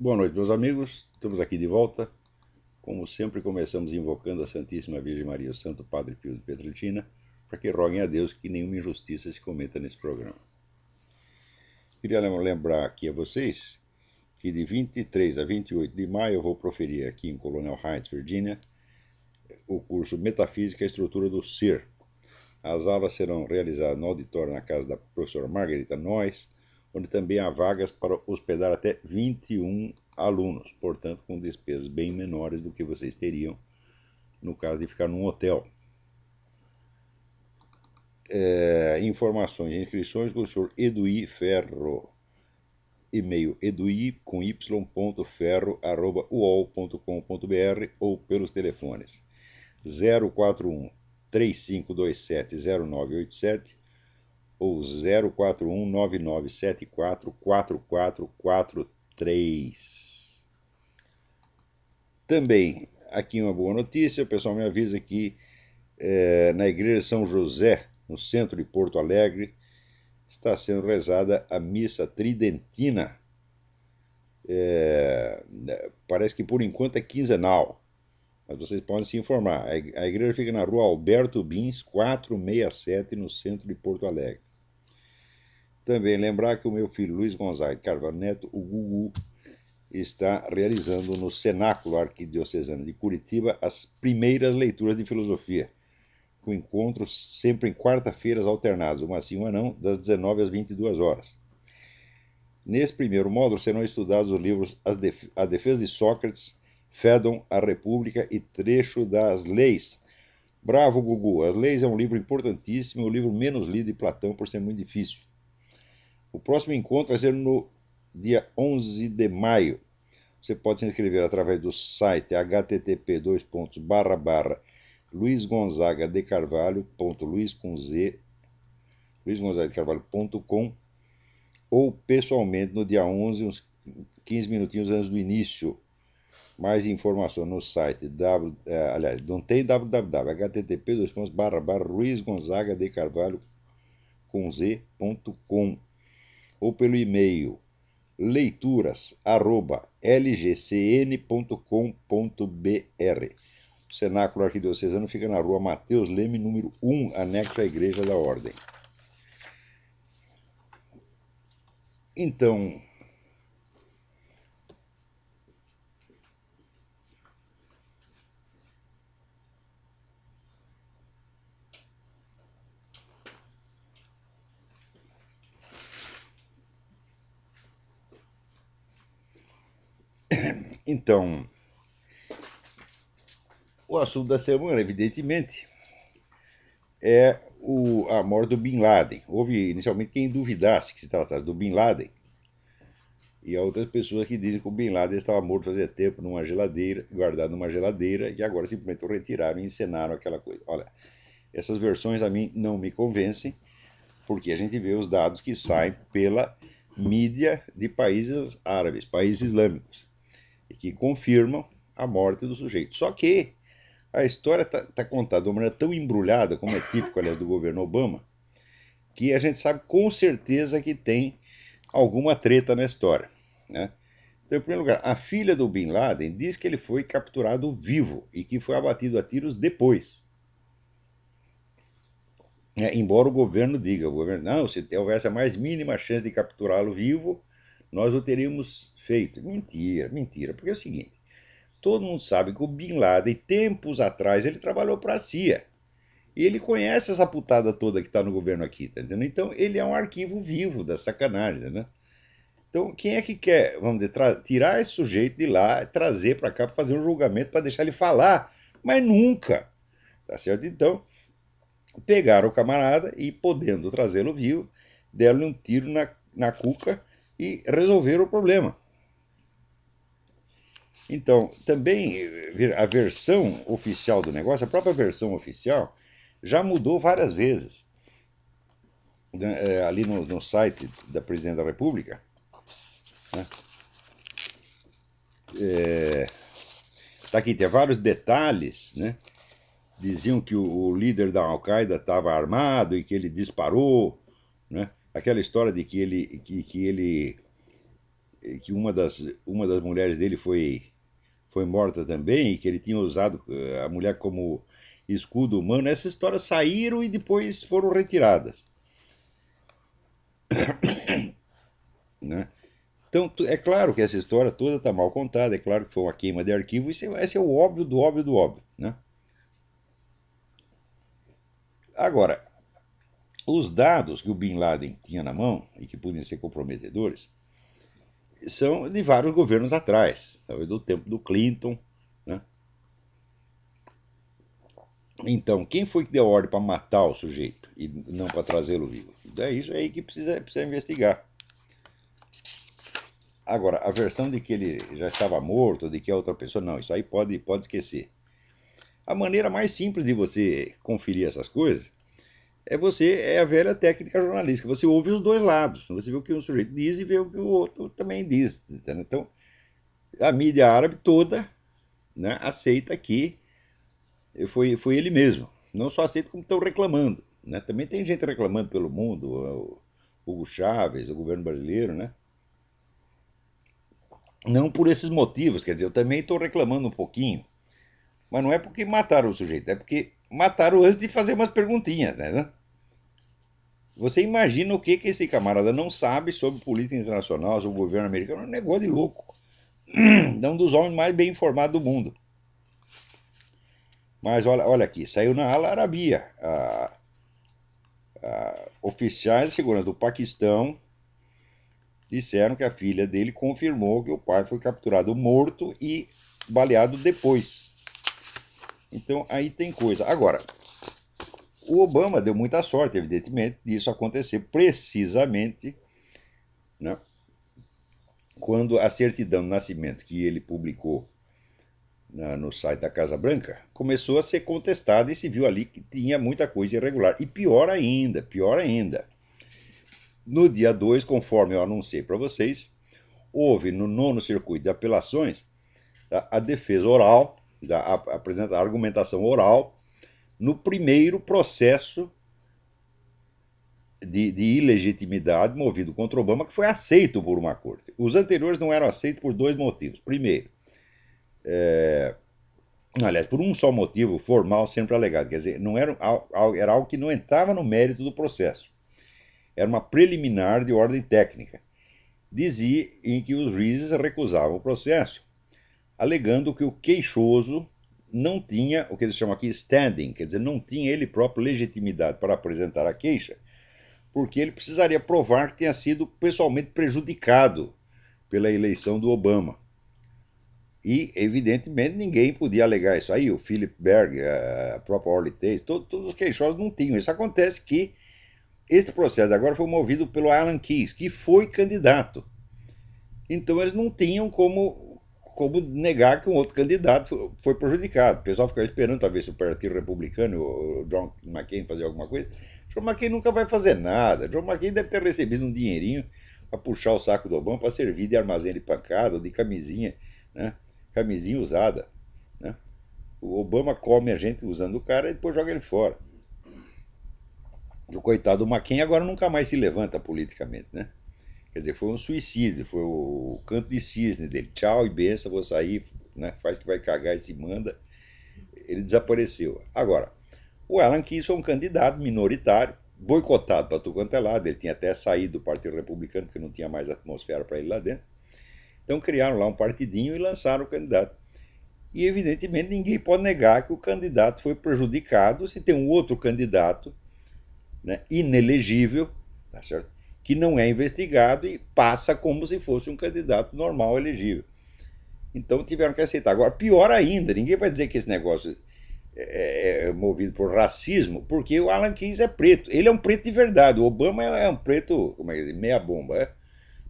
Boa noite, meus amigos. Estamos aqui de volta. Como sempre, começamos invocando a Santíssima Virgem Maria, o Santo Padre Pio de Petrelcina, para que roguem a Deus que nenhuma injustiça se cometa nesse programa. Queria lembrar aqui a vocês que de 23 a 28 de maio eu vou proferir aqui em Colonel Heights, Virgínia, o curso Metafísica e Estrutura do Ser. As aulas serão realizadas no auditório na casa da professora Margarita Noyes, onde também há vagas para hospedar até 21 alunos, portanto, com despesas bem menores do que vocês teriam no caso de ficar num hotel. É, informações e inscrições, senhor Eduí Ferro. E-mail eduí com ou pelos telefones 041 3527 0987 ou 04199744443. Também, aqui uma boa notícia, o pessoal me avisa que é, na Igreja São José, no centro de Porto Alegre, está sendo rezada a missa tridentina. É, né, parece que por enquanto é quinzenal, mas vocês podem se informar. A igreja fica na rua Alberto Bins, 467, no centro de Porto Alegre. Também lembrar que o meu filho Luiz Gonzaga Carvalho Neto, o Gugu, está realizando no Cenáculo Arquidiocesano de Curitiba as primeiras leituras de filosofia, com encontros sempre em quarta-feiras alternados, uma sim, uma não, das 19 às 22 horas. Nesse primeiro módulo serão estudados os livros A Defesa de Sócrates, Fedon, a República e Trecho das Leis. Bravo, Gugu! As Leis é um livro importantíssimo, é o livro menos lido de Platão por ser muito difícil. O próximo encontro vai ser no dia 11 de maio. Você pode se inscrever através do site http dois de Carvalho de Carvalho ou pessoalmente no dia 11 uns 15 minutinhos antes do início. Mais informação no site w, eh, aliás, não tem www http de Carvalho ou pelo e-mail leituras@lgcn.com.br. O Cenáculo Arquidiocesano fica na rua Mateus Leme, número 1, anexo à Igreja da Ordem. Então, Então, o assunto da semana, evidentemente, é o, a morte do Bin Laden. Houve inicialmente quem duvidasse que se tratasse do Bin Laden. E há outras pessoas que dizem que o Bin Laden estava morto fazia tempo numa geladeira, guardado numa geladeira, e agora simplesmente o retiraram e encenaram aquela coisa. Olha, essas versões a mim não me convencem, porque a gente vê os dados que saem pela mídia de países árabes, países islâmicos e que confirmam a morte do sujeito. Só que a história está tá contada de uma maneira tão embrulhada, como é típico, aliás, do governo Obama, que a gente sabe com certeza que tem alguma treta na história. Né? Então, em primeiro lugar, a filha do Bin Laden diz que ele foi capturado vivo e que foi abatido a tiros depois. É, embora o governo diga, o governo, não, se houvesse a mais mínima chance de capturá-lo vivo, nós o teríamos feito. Mentira, mentira. Porque é o seguinte: todo mundo sabe que o Bin Laden, tempos atrás, ele trabalhou para a CIA. E ele conhece essa putada toda que está no governo aqui, tá entendendo? Então, ele é um arquivo vivo da sacanagem, né? Então, quem é que quer, vamos dizer, tirar esse sujeito de lá, trazer para cá para fazer um julgamento, para deixar ele falar? Mas nunca, tá certo? Então, pegaram o camarada e, podendo trazê-lo vivo, deram-lhe um tiro na, na cuca e resolver o problema. Então, também a versão oficial do negócio, a própria versão oficial, já mudou várias vezes. Né, é, ali no, no site da Presidente da República. Né? É, tá aqui, tem vários detalhes, né? Diziam que o, o líder da Al-Qaeda estava armado e que ele disparou, né? Aquela história de que ele que, que ele que uma das uma das mulheres dele foi foi morta também e que ele tinha usado eh, a mulher como escudo humano, essas histórias saíram e depois foram retiradas. né? Então, é claro que essa história toda está mal contada, é claro que foi uma queima de arquivo, isso é, esse é o óbvio do óbvio do óbvio. Né? Agora, os dados que o Bin Laden tinha na mão e que podiam ser comprometedores são de vários governos atrás, talvez do tempo do Clinton. Né? Então, quem foi que deu ordem para matar o sujeito e não para trazê-lo vivo? É isso aí que precisa, precisa investigar. Agora, a versão de que ele já estava morto, de que é outra pessoa, não, isso aí pode, pode esquecer. A maneira mais simples de você conferir essas coisas é você é a velha técnica jornalística. Você ouve os dois lados, você vê o que um sujeito diz e vê o que o outro também diz. Entendeu? Então, a mídia árabe toda né, aceita que foi, foi ele mesmo. Não só aceita como estão reclamando. Né? Também tem gente reclamando pelo mundo, o Hugo Chávez, o governo brasileiro, né? Não por esses motivos, quer dizer, eu também estou reclamando um pouquinho, mas não é porque mataram o sujeito, é porque mataram antes de fazer umas perguntinhas, né? Você imagina o que, que esse camarada não sabe sobre política internacional, sobre o governo americano? É um negócio de louco. É um dos homens mais bem informados do mundo. Mas olha, olha aqui, saiu na ala Arabia. A, a, oficiais de segurança do Paquistão disseram que a filha dele confirmou que o pai foi capturado morto e baleado depois. Então aí tem coisa. Agora, o Obama deu muita sorte, evidentemente, de isso acontecer precisamente né, quando a certidão de nascimento que ele publicou na, no site da Casa Branca começou a ser contestada e se viu ali que tinha muita coisa irregular. E pior ainda, pior ainda. No dia 2, conforme eu anunciei para vocês, houve no nono circuito de apelações tá, a, defesa oral, a, a, a argumentação oral no primeiro processo de, de, ilegitimidade movido contra Obama, que foi aceito por uma corte. Os anteriores não eram aceitos por dois motivos. Primeiro, é, aliás, por um só motivo formal sempre alegado, quer dizer, não era, era algo que não entrava no mérito do processo. Era uma preliminar de ordem técnica. Dizia em que os juízes recusavam o processo, alegando que o queixoso não tinha o que eles chamam aqui standing, quer dizer, não tinha ele próprio legitimidade para apresentar a queixa, porque ele precisaria provar que tenha sido pessoalmente prejudicado pela eleição do Obama. E, evidentemente, ninguém podia alegar isso aí. O Philip Berg, a própria Orly Tate, todos, todos os queixosos não tinham. Isso acontece que este processo agora foi movido pelo Alan Keyes, que foi candidato. Então, eles não tinham como como negar que um outro candidato foi prejudicado. O pessoal ficava esperando para ver se o Partido Republicano, o John McCain, fazia alguma coisa. John McCain nunca vai fazer nada. John McCain deve ter recebido um dinheirinho para puxar o saco do Obama para servir de armazém de pancada ou de camisinha, né? camisinha usada. Né? O Obama come a gente usando o cara e depois joga ele fora. O coitado do McCain agora nunca mais se levanta politicamente, né? Quer dizer, foi um suicídio, foi o, canto de cisne dele. Tchau e benção, vou sair, né? faz que vai cagar e se manda. Ele desapareceu. Agora, o Alan Kiss foi um candidato minoritário, boicotado para tudo quanto é lado. Ele tinha até saído do Partido Republicano, porque não tinha mais atmosfera para ele lá dentro. Então criaram lá um partidinho e lançaram o candidato. E, evidentemente, ninguém pode negar que o candidato foi prejudicado se tem um outro candidato né, inelegível, tá certo? que não é investigado e passa como se fosse um candidato normal elegível. Então tiveram que aceitar. Agora, pior ainda, ninguém vai dizer que esse negócio é, é, é movido por racismo, porque o Alan Keyes é preto. Ele é um preto de verdade. O Obama é um preto, como é que diz, meia bomba, é?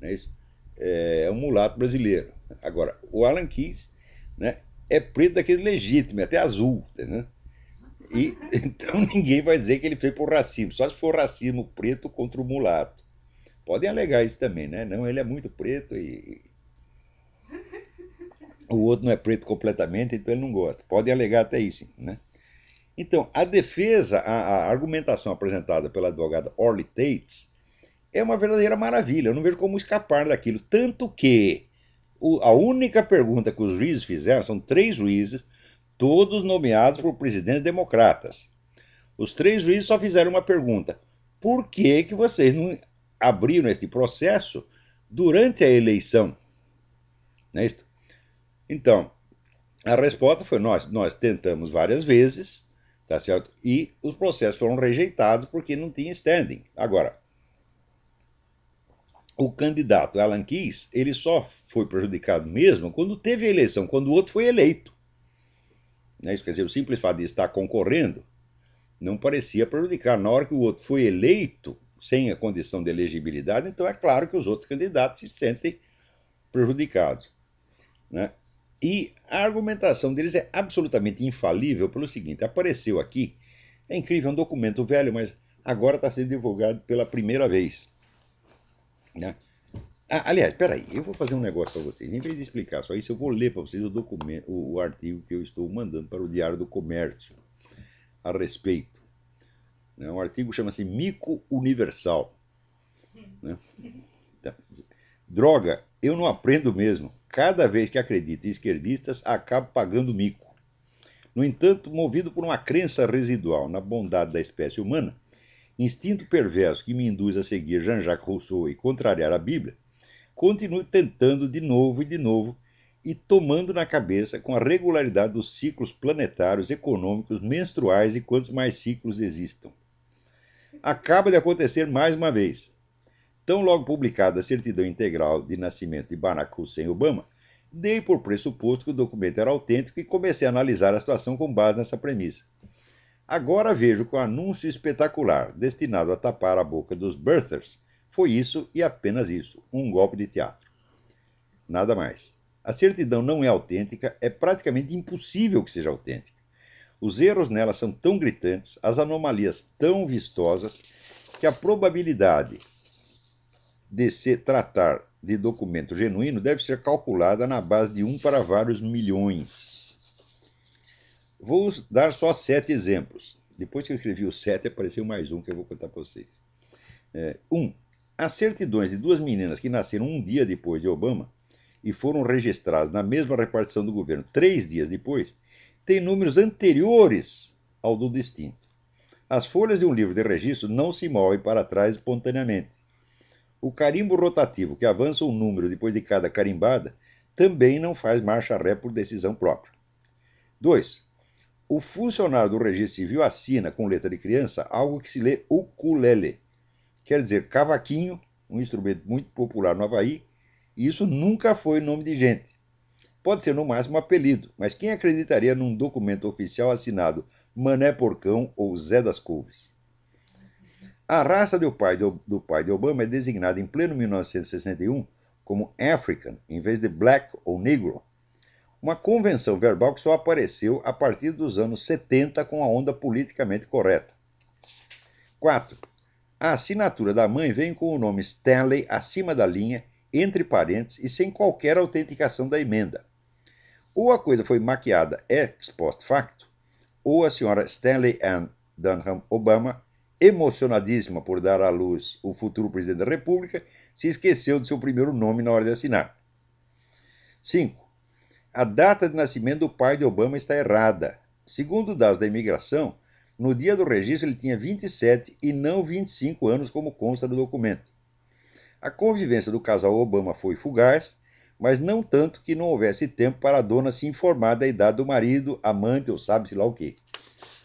Não é isso? É, é um mulato brasileiro. Agora, o Alan Keyes né, é preto daquele legítimo, até azul, né? E, então ninguém vai dizer que ele fez por racismo, só se for racismo preto contra o mulato. Podem alegar isso também, né? Não, ele é muito preto e. O outro não é preto completamente, então ele não gosta. Podem alegar até isso, né? Então, a defesa, a, a argumentação apresentada pela advogada Orly Tates é uma verdadeira maravilha. Eu não vejo como escapar daquilo. Tanto que o, a única pergunta que os juízes fizeram, são três juízes, todos nomeados por presidentes democratas. Os três juízes só fizeram uma pergunta: por que, que vocês não abriram este processo durante a eleição. Não é isto? Então, a resposta foi: nós, nós tentamos várias vezes, tá certo? E os processos foram rejeitados porque não tinha standing. Agora, o candidato Alan Keyes, ele só foi prejudicado mesmo quando teve a eleição, quando o outro foi eleito. Né? Isso quer dizer, o simples fato de estar concorrendo não parecia prejudicar. Na hora que o outro foi eleito, sem a condição de elegibilidade, então é claro que os outros candidatos se sentem prejudicados. Né? E a argumentação deles é absolutamente infalível pelo seguinte: apareceu aqui, é incrível, é um documento velho, mas agora está sendo divulgado pela primeira vez. Né? Ah, aliás, peraí, eu vou fazer um negócio para vocês. Em vez de explicar só isso, eu vou ler para vocês o, documento, o, o artigo que eu estou mandando para o Diário do Comércio a respeito. Né? Um artigo chama-se Mico Universal. Né? Então, droga, eu não aprendo mesmo. Cada vez que acredito em esquerdistas, acabo pagando mico. No entanto, movido por uma crença residual na bondade da espécie humana, instinto perverso que me induz a seguir Jean-Jacques Rousseau e contrariar a Bíblia, continuo tentando de novo e de novo e tomando na cabeça com a regularidade dos ciclos planetários, econômicos, menstruais e quantos mais ciclos existam acaba de acontecer mais uma vez. Tão logo publicada a certidão integral de nascimento de Barack Hussein Obama, dei por pressuposto que o documento era autêntico e comecei a analisar a situação com base nessa premissa. Agora vejo que o um anúncio espetacular, destinado a tapar a boca dos birthers, foi isso e apenas isso, um golpe de teatro. Nada mais. A certidão não é autêntica, é praticamente impossível que seja autêntica. Os erros nela são tão gritantes, as anomalias tão vistosas, que a probabilidade de se tratar de documento genuíno deve ser calculada na base de 1 para vários milhões. Vou dar só sete exemplos. Depois que eu escrevi os sete, apareceu mais um que eu vou contar para vocês. 1. É, um, as certidões de duas meninas que nasceram um dia depois de Obama e foram registradas na mesma repartição do governo três dias depois tem números anteriores ao do distinto. As folhas de um livro de registro não se movem para trás espontaneamente. O carimbo rotativo, que avança um número depois de cada carimbada, também não faz marcha ré por decisão própria. 2. O funcionário do registro civil assina com letra de criança algo que se lê ukulele, quer dizer cavaquinho, um instrumento muito popular no Havaí, e isso nunca foi nome de gente. Pode ser no máximo um apelido, mas quem acreditaria num documento oficial assinado Mané Porcão ou Zé das Couves? A raça do pai, do, do pai de Obama é designada em pleno 1961 como African, em vez de Black ou Negro. Uma convenção verbal que só apareceu a partir dos anos 70 com a onda politicamente correta. 4. A assinatura da mãe vem com o nome Stanley acima da linha entre parênteses e sem qualquer autenticação da emenda. Ou a coisa foi maquiada ex post facto, ou a senhora Stanley Ann Dunham Obama, emocionadíssima por dar à luz o futuro presidente da República, se esqueceu de seu primeiro nome na hora de assinar. 5. A data de nascimento do pai de Obama está errada. Segundo dados da imigração, no dia do registro ele tinha 27 e não 25 anos, como consta no documento. A convivência do casal Obama foi fugaz, mas não tanto que não houvesse tempo para a dona se informar da idade do marido, amante ou sabe-se lá o quê.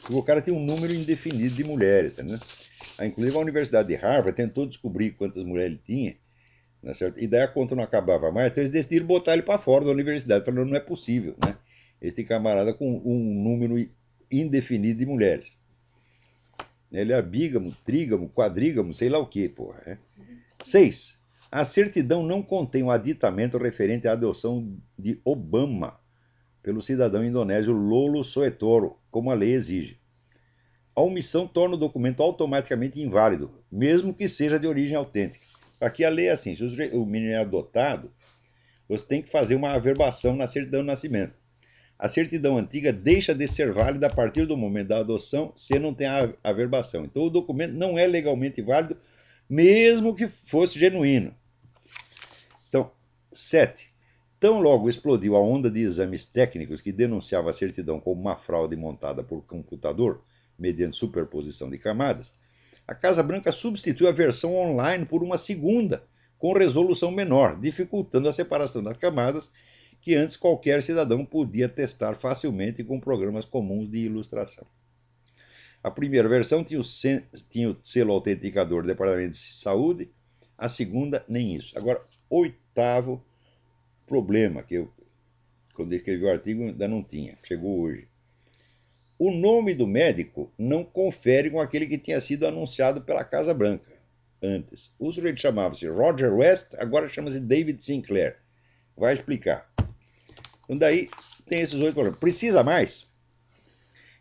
O cara tem um número indefinido de mulheres, tá, né? Ah, inclusive a Universidade de Harvard tentou descobrir quantas mulheres ele tinha, né, certo? e daí a conta não acabava mais, então eles decidiram botar ele para fora da universidade, falando não é possível, né? Este camarada com um número indefinido de mulheres. Ele é bígamo, trígamo, quadrígamo, sei lá o que, porra. Né? 6. A certidão não contém o aditamento referente à adoção de Obama pelo cidadão indonésio Lolo Soetoro, como a lei exige. A omissão torna o documento automaticamente inválido, mesmo que seja de origem autêntica. Aqui a lei é assim: se o menino é adotado, você tem que fazer uma averbação na certidão de nascimento. A certidão antiga deixa de ser válida a partir do momento da adoção, se não tem a averbação. Então o documento não é legalmente válido mesmo que fosse genuíno. Então, 7. Tão logo explodiu a onda de exames técnicos que denunciava a certidão como uma fraude montada por computador, mediante superposição de camadas, a Casa Branca substituiu a versão online por uma segunda, com resolução menor, dificultando a separação das camadas que antes qualquer cidadão podia testar facilmente com programas comuns de ilustração. A primeira versão tinha o, tinha o selo autenticador do Departamento de Saúde, a segunda nem isso. Agora, oitavo problema, que eu, quando escrevi o artigo ainda não tinha, chegou hoje. O nome do médico não confere com aquele que tinha sido anunciado pela Casa Branca antes. O sujeito chamava-se Roger West, agora chama-se David Sinclair. Vai explicar. Então, daí tem esses oito problemas. Precisa mais?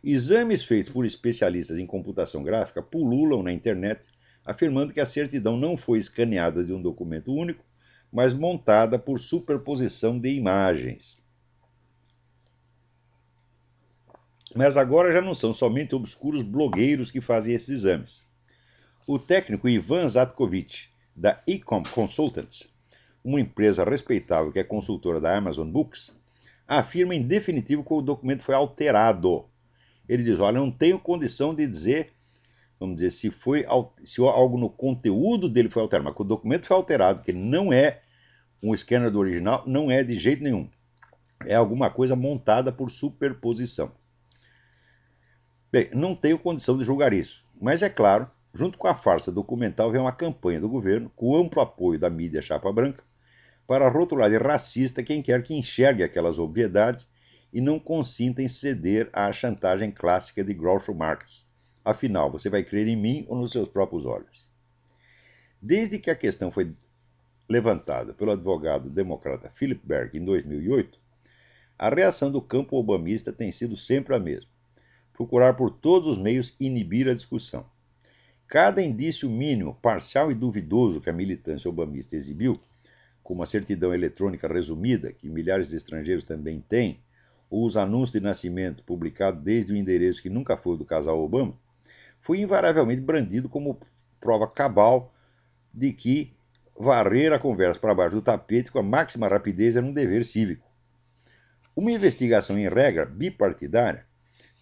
Exames feitos por especialistas em computação gráfica pululam na internet, afirmando que a certidão não foi escaneada de um documento único, mas montada por superposição de imagens. Mas agora já não são somente obscuros blogueiros que fazem esses exames. O técnico Ivan Zatkovic, da Ecom Consultants, uma empresa respeitável que é consultora da Amazon Books, afirma em definitivo que o documento foi alterado ele diz: Olha, eu não tenho condição de dizer, vamos dizer, se foi se algo no conteúdo dele foi alterado, mas que o documento foi alterado, que ele não é um scanner do original, não é de jeito nenhum. É alguma coisa montada por superposição. Bem, não tenho condição de julgar isso, mas é claro, junto com a farsa documental vem uma campanha do governo, com amplo apoio da mídia chapa branca, para rotular de racista quem quer que enxergue aquelas obviedades e não consinta em ceder à chantagem clássica de Groucho Marx. Afinal, você vai crer em mim ou nos seus próprios olhos? Desde que a questão foi levantada pelo advogado democrata Philip Berg em 2008, a reação do campo obamista tem sido sempre a mesma: procurar por todos os meios inibir a discussão. Cada indício mínimo, parcial e duvidoso que a militância obamista exibiu, como a certidão eletrônica resumida, que milhares de estrangeiros também têm, os anúncios de nascimento publicados desde o endereço que nunca foi do casal Obama, foi invariavelmente brandido como prova cabal de que varrer a conversa para baixo do tapete com a máxima rapidez era um dever cívico. Uma investigação em regra bipartidária,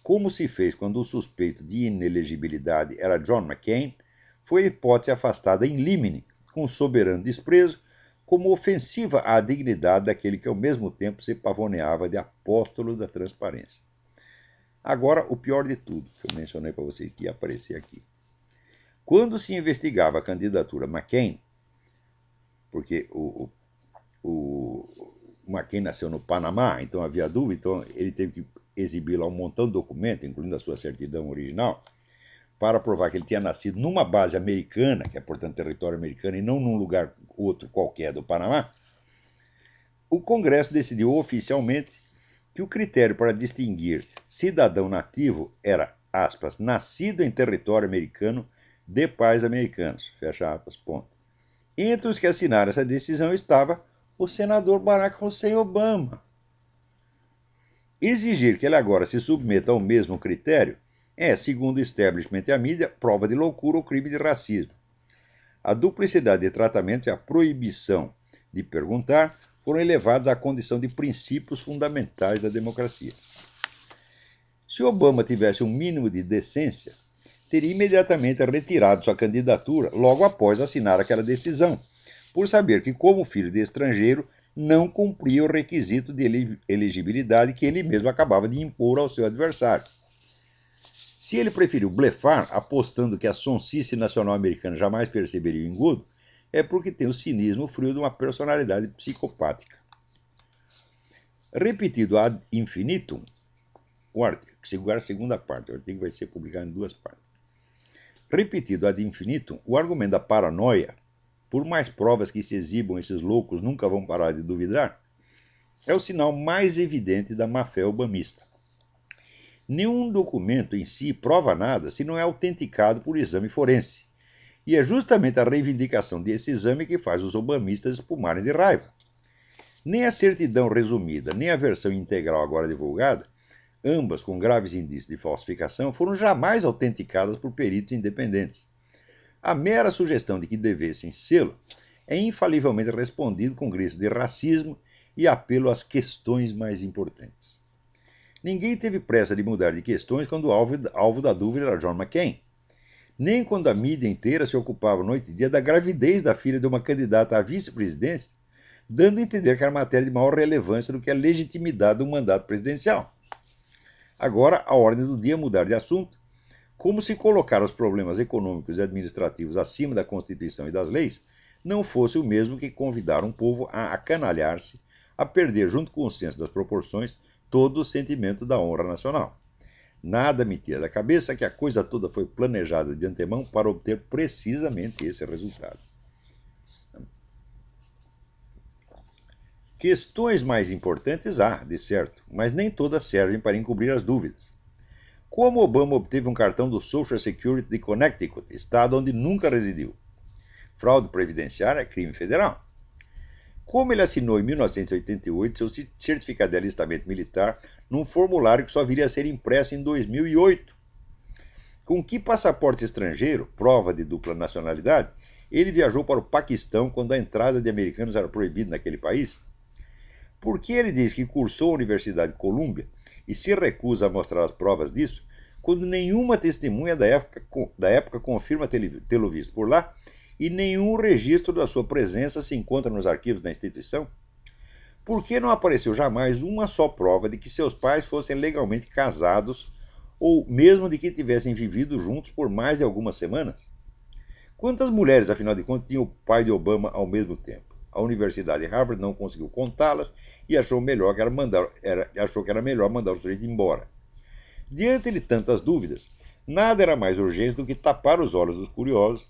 como se fez quando o suspeito de inelegibilidade era John McCain, foi a hipótese afastada em limine, com soberano desprezo, como ofensiva à dignidade daquele que ao mesmo tempo se pavoneava de apóstolo da transparência. Agora, o pior de tudo, que eu mencionei para vocês que ia aparecer aqui. Quando se investigava a candidatura McCain, porque o, o, o McCain nasceu no Panamá, então havia dúvida, então ele teve que exibir lá um montão de documentos, incluindo a sua certidão original, para provar que ele tinha nascido numa base americana, que é, portanto, território americano, e não num lugar outro qualquer do Panamá, o Congresso decidiu oficialmente que o critério para distinguir cidadão nativo era, aspas, nascido em território americano de pais americanos, fecha aspas, ponto. Entre os que assinaram essa decisão estava o senador Barack Hussein Obama. Exigir que ele agora se submeta ao mesmo critério é, segundo o establishment e a mídia, prova de loucura ou crime de racismo. A duplicidade de tratamento e a proibição de perguntar foram elevados à condição de princípios fundamentais da democracia. Se Obama tivesse um mínimo de decência, teria imediatamente retirado sua candidatura logo após assinar aquela decisão, por saber que, como filho de estrangeiro, não cumpria o requisito de elegibilidade que ele mesmo acabava de impor ao seu adversário. Se ele preferiu blefar, apostando que a sonsice nacional americana jamais perceberia o engodo, é porque tem o cinismo frio de uma personalidade psicopática. Repetido ad infinitum, o artigo, segurar a segunda parte, o artigo vai ser publicado em duas partes. Repetido ad infinitum, o argumento da paranoia, por mais provas que se exibam, esses loucos nunca vão parar de duvidar, é o sinal mais evidente da má-fé obamista. Nenhum documento em si prova nada se não é autenticado por exame forense. E é justamente a reivindicação desse exame que faz os obamistas espumarem de raiva. Nem a certidão resumida, nem a versão integral agora divulgada, ambas com graves indícios de falsificação, foram jamais autenticadas por peritos independentes. A mera sugestão de que devessem sê-lo é infalivelmente respondido com grito de racismo e apelo às questões mais importantes. Ninguém teve pressa de mudar de questões quando o alvo, alvo da dúvida era John McCain. Nem quando a mídia inteira se ocupava noite e dia da gravidez da filha de uma candidata à vice-presidência, dando a entender que era matéria de maior relevância do que a legitimidade do mandato presidencial. Agora, a ordem do dia é mudar de assunto, como se colocar os problemas econômicos e administrativos acima da Constituição e das leis não fosse o mesmo que convidar um povo a acanalhar-se, a perder, junto com o senso das proporções, todo o sentimento da honra nacional. Nada me tira da cabeça que a coisa toda foi planejada de antemão para obter precisamente esse resultado. Questões mais importantes há, de certo, mas nem todas servem para encobrir as dúvidas. Como Obama obteve um cartão do Social Security de Connecticut, estado onde nunca residiu? Fraude previdenciária é crime federal como ele assinou em 1988 seu certificado de alistamento militar num formulário que só viria a ser impresso em 2008. Com que passaporte estrangeiro, prova de dupla nacionalidade, ele viajou para o Paquistão quando a entrada de americanos era proibida naquele país? Por que ele diz que cursou a Universidade de Colômbia e se recusa a mostrar as provas disso, quando nenhuma testemunha da época, da época confirma tê-lo visto por lá e nenhum registro da sua presença se encontra nos arquivos da instituição? Por que não apareceu jamais uma só prova de que seus pais fossem legalmente casados ou mesmo de que tivessem vivido juntos por mais de algumas semanas? Quantas mulheres, afinal de contas, tinha o pai de Obama ao mesmo tempo? A Universidade de Harvard não conseguiu contá-las e achou, melhor que era mandar, era, achou que era melhor mandar o sujeito embora. Diante de tantas dúvidas, nada era mais urgente do que tapar os olhos dos curiosos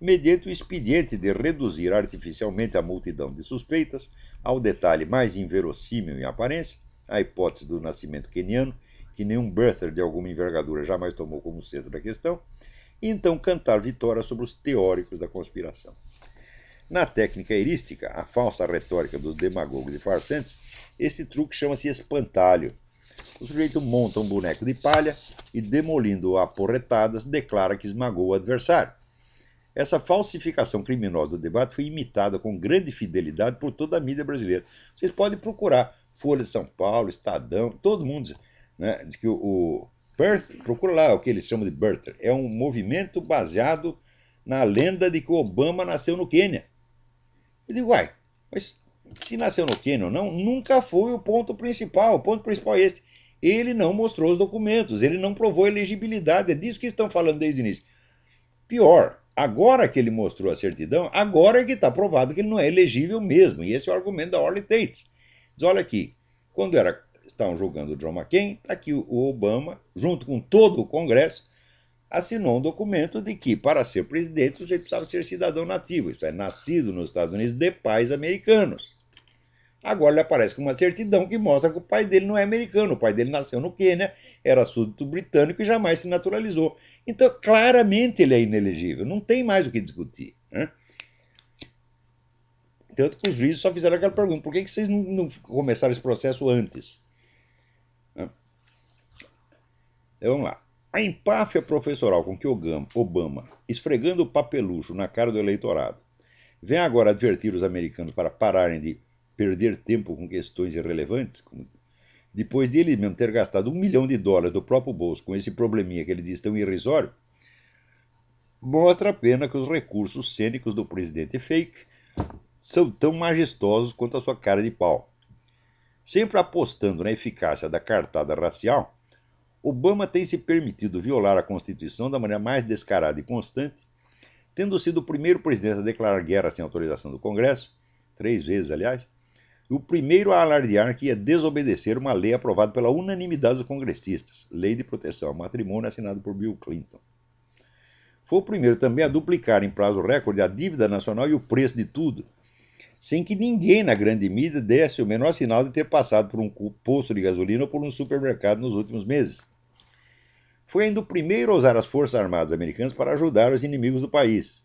mediante o expediente de reduzir artificialmente a multidão de suspeitas ao detalhe mais inverossímil em aparência, a hipótese do nascimento queniano, que nenhum birther de alguma envergadura jamais tomou como centro da questão, e então cantar vitória sobre os teóricos da conspiração. Na técnica heurística, a falsa retórica dos demagogos e farsantes, esse truque chama-se espantalho. O sujeito monta um boneco de palha e, demolindo-o a porretadas, declara que esmagou o adversário. Essa falsificação criminosa do debate foi imitada com grande fidelidade por toda a mídia brasileira. Vocês podem procurar Folha de São Paulo, Estadão, todo mundo né, diz que o, o Birth, procura lá o que eles chamam de Birther, é um movimento baseado na lenda de que o Obama nasceu no Quênia. Eu digo, uai, mas se nasceu no Quênia ou não, nunca foi o ponto principal. O ponto principal é este. Ele não mostrou os documentos, ele não provou a elegibilidade. É disso que estão falando desde o início. Pior, Agora que ele mostrou a certidão, agora é que está provado que ele não é elegível mesmo. E esse é o argumento da Orly Tate. Diz, olha aqui, quando era, estavam julgando o John McCain, tá aqui o Obama, junto com todo o Congresso, assinou um documento de que, para ser presidente, o sujeito precisava ser cidadão nativo, isto é, nascido nos Estados Unidos de pais americanos. Agora ele aparece com uma certidão que mostra que o pai dele não é americano. O pai dele nasceu no Quênia, era súdito britânico e jamais se naturalizou. Então, claramente ele é inelegível. Não tem mais o que discutir. Né? Tanto que os juízes só fizeram aquela pergunta: por que, que vocês não, não começaram esse processo antes? Né? Então, vamos lá. A empáfia professoral com que Obama, esfregando o papelucho na cara do eleitorado, vem agora advertir os americanos para pararem de perder tempo com questões irrelevantes. Depois de ele mesmo ter gastado um milhão de dólares do próprio bolso com esse probleminha que ele diz tão irrisório, mostra apenas que os recursos cênicos do presidente fake são tão majestosos quanto a sua cara de pau. Sempre apostando na eficácia da cartada racial, Obama tem se permitido violar a Constituição da maneira mais descarada e constante, tendo sido o primeiro presidente a declarar guerra sem autorização do Congresso, três vezes, aliás, o primeiro a alardear que ia é desobedecer uma lei aprovada pela unanimidade dos congressistas, Lei de Proteção ao Matrimônio, assinada por Bill Clinton. Foi o primeiro também a duplicar em prazo recorde a dívida nacional e o preço de tudo, sem que ninguém na grande mídia desse o menor sinal de ter passado por um posto de gasolina ou por um supermercado nos últimos meses. Foi ainda o primeiro a usar as Forças Armadas Americanas para ajudar os inimigos do país.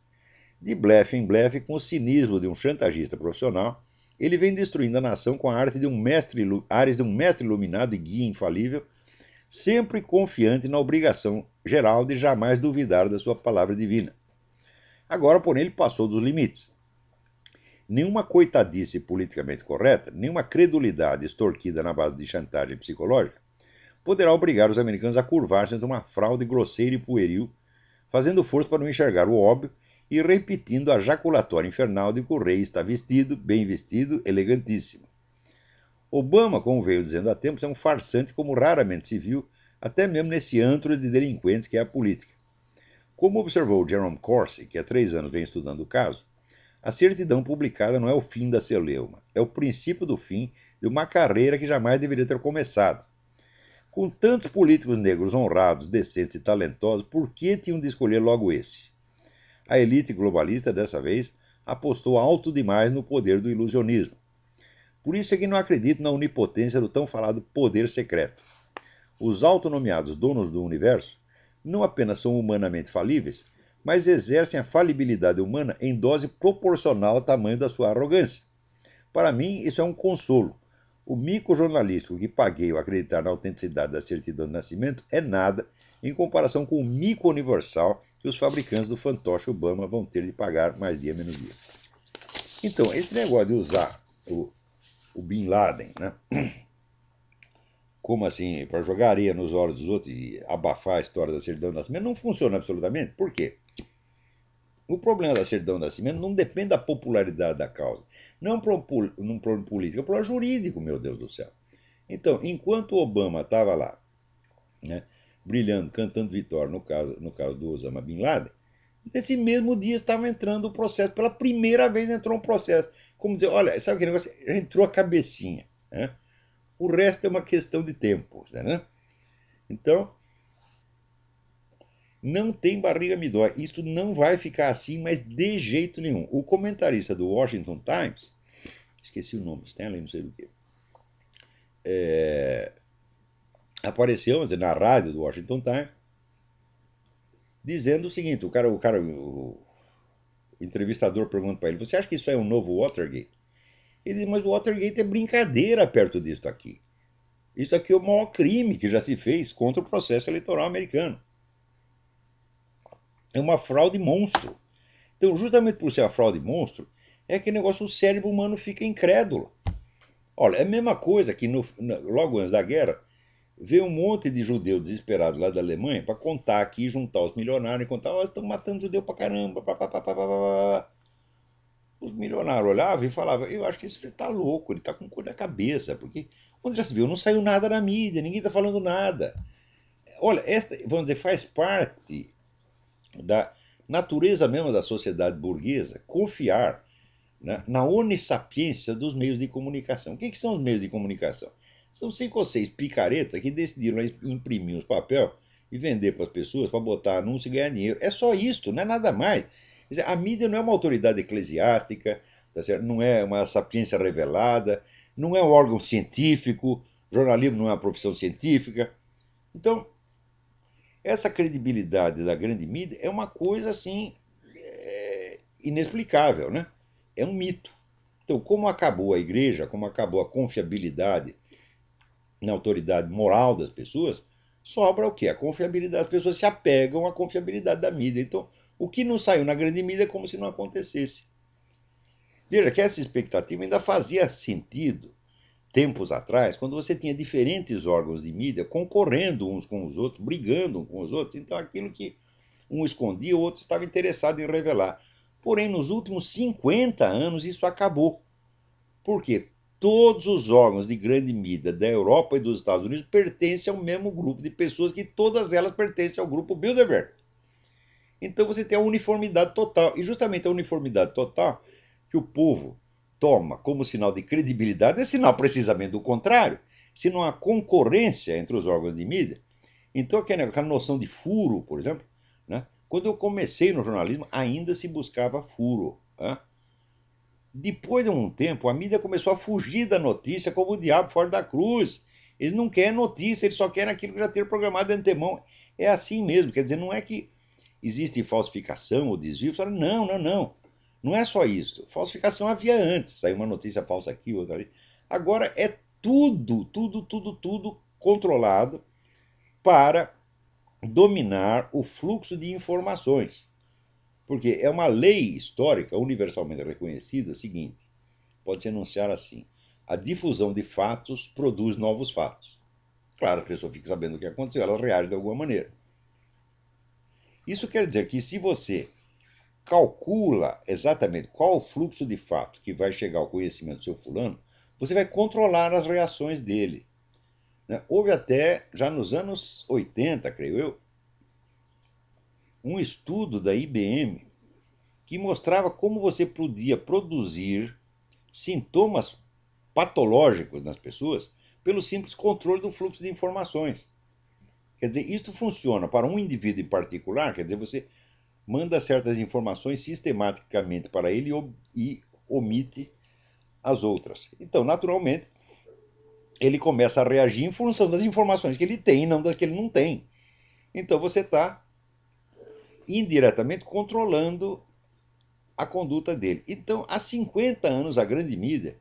De blefe em blefe, com o cinismo de um chantagista profissional, ele vem destruindo a nação com a arte de um mestre, ares de um mestre iluminado e guia infalível, sempre confiante na obrigação geral de jamais duvidar da sua palavra divina. Agora, porém, ele passou dos limites. Nenhuma coitadice politicamente correta, nenhuma credulidade extorquida na base de chantagem psicológica, poderá obrigar os americanos a curvar-se ante uma fraude grosseira e pueril, fazendo força para não enxergar o óbvio e repetindo a jaculatória infernal de que o rei está vestido, bem vestido, elegantíssimo. Obama, como veio dizendo há tempos, é um farsante como raramente se viu, até mesmo nesse antro de delinquentes que é a política. Como observou Jerome Corsi, que há três anos vem estudando o caso, a certidão publicada não é o fim da celeuma, é o princípio do fim de uma carreira que jamais deveria ter começado. Com tantos políticos negros honrados, decentes e talentosos, por que tinham de escolher logo esse? A elite globalista, dessa vez, apostou alto demais no poder do ilusionismo. Por isso é que não acredito na onipotência do tão falado poder secreto. Os autonomeados donos do universo não apenas são humanamente falíveis, mas exercem a falibilidade humana em dose proporcional ao tamanho da sua arrogância. Para mim, isso é um consolo. O mico jornalístico que paguei ao acreditar na autenticidade da certidão de nascimento é nada em comparação com o mico universal que os fabricantes do fantoche Obama vão ter de pagar mais dia menos dia. Então, esse negócio de usar o, o Bin Laden, né? como assim, para jogar areia nos olhos dos outros e abafar a história da certidão de nascimento, não funciona absolutamente. Por quê? O problema da certidão de nascimento não depende da popularidade da causa. Não é um problema político, é um problema jurídico, meu Deus do céu. Então, enquanto Obama estava lá, né, brilhando, cantando vitória, no caso, no caso do Osama Bin Laden, nesse mesmo dia estava entrando o processo, pela primeira vez entrou um processo. Como dizer, olha, sabe aquele negócio? Já entrou a cabecinha. Né? O resto é uma questão de tempo. Né, né? Então, não tem barriga me dói. Isso não vai ficar assim, mas de jeito nenhum. O comentarista do Washington Times, esqueci o nome, Stanley, não sei do que, é, apareceu dizer, na rádio do Washington Times dizendo o seguinte: o cara, o cara, o, o entrevistador pergunta para ele: você acha que isso é um novo Watergate? Ele diz: mas o Watergate é brincadeira perto disso aqui. Isso aqui é o maior crime que já se fez contra o processo eleitoral americano. É uma fraude monstro. Então, justamente por ser a fraude monstro, é que negócio o cérebro humano fica incrédulo. Olha, é a mesma coisa que no, logo antes da guerra, veio um monte de judeu desesperado lá da Alemanha para contar aqui, juntar os milionários e contar: oh, estão matando judeu para caramba. Pá, pá, pá, pá, pá, pá. Os milionários olhavam e falavam: eu acho que esse filho está louco, ele está com cor da cabeça, porque onde já se viu, não saiu nada na mídia, ninguém está falando nada. Olha, esta, vamos dizer, faz parte da natureza mesmo da sociedade burguesa confiar né, na onisapiência dos meios de comunicação. O que, que são os meios de comunicação? São cinco ou seis picaretas que decidiram imprimir os papel e vender para as pessoas para botar anúncio e ganhar dinheiro. É só isso, não é nada mais. Dizer, a mídia não é uma autoridade eclesiástica, tá não é uma sapiência revelada, não é um órgão científico, jornalismo não é uma profissão científica. Então, essa credibilidade da grande mídia é uma coisa assim é, inexplicável, né? É um mito. Então, como acabou a igreja, como acabou a confiabilidade na autoridade moral das pessoas, sobra o quê? A confiabilidade. As pessoas se apegam à confiabilidade da mídia. Então, o que não saiu na grande mídia é como se não acontecesse. Veja que essa expectativa ainda fazia sentido tempos atrás, quando você tinha diferentes órgãos de mídia concorrendo uns com os outros, brigando uns com os outros. Então, aquilo que um escondia, o outro estava interessado em revelar. Porém, nos últimos 50 anos, isso acabou. por quê todos os órgãos de grande mídia da Europa e dos Estados Unidos pertencem ao mesmo grupo de pessoas que todas elas pertencem ao grupo Bilderberg. Então você tem a uniformidade total. E justamente a uniformidade total que o povo toma como sinal de credibilidade é sinal precisamente do contrário. Se não há concorrência entre os órgãos de mídia, então aquela noção de furo, por exemplo, né? quando eu comecei no jornalismo ainda se buscava furo. Né? Depois de um tempo, a mídia começou a fugir da notícia como o diabo fora da cruz. Eles não querem notícia, eles só querem aquilo que já ter programado de antemão. É assim mesmo, quer dizer, não é que existe falsificação ou desvio. Falaram, não, não, não. Não é só isso. Falsificação havia antes. Saiu uma notícia falsa aqui, outra ali. Agora é tudo, tudo, tudo, tudo controlado para dominar o fluxo de informações. Porque é uma lei histórica universalmente reconhecida seguinte: pode-se enunciar assim. A difusão de fatos produz novos fatos. Claro, a pessoa fica sabendo o que aconteceu, ela reage de alguma maneira. Isso quer dizer que se você calcula exatamente qual o fluxo de fato que vai chegar ao conhecimento do seu fulano, você vai controlar as reações dele. Né? Houve até, já nos anos 80, creio eu, um estudo da IBM que mostrava como você podia produzir sintomas patológicos nas pessoas pelo simples controle do fluxo de informações. Quer dizer, isso funciona para um indivíduo em particular, quer dizer, você manda certas informações sistematicamente para ele e omite as outras. Então, naturalmente, ele começa a reagir em função das informações que ele tem e não das que ele não tem. Então, você está indiretamente controlando a conduta dele. Então, há 50 anos, a grande mídia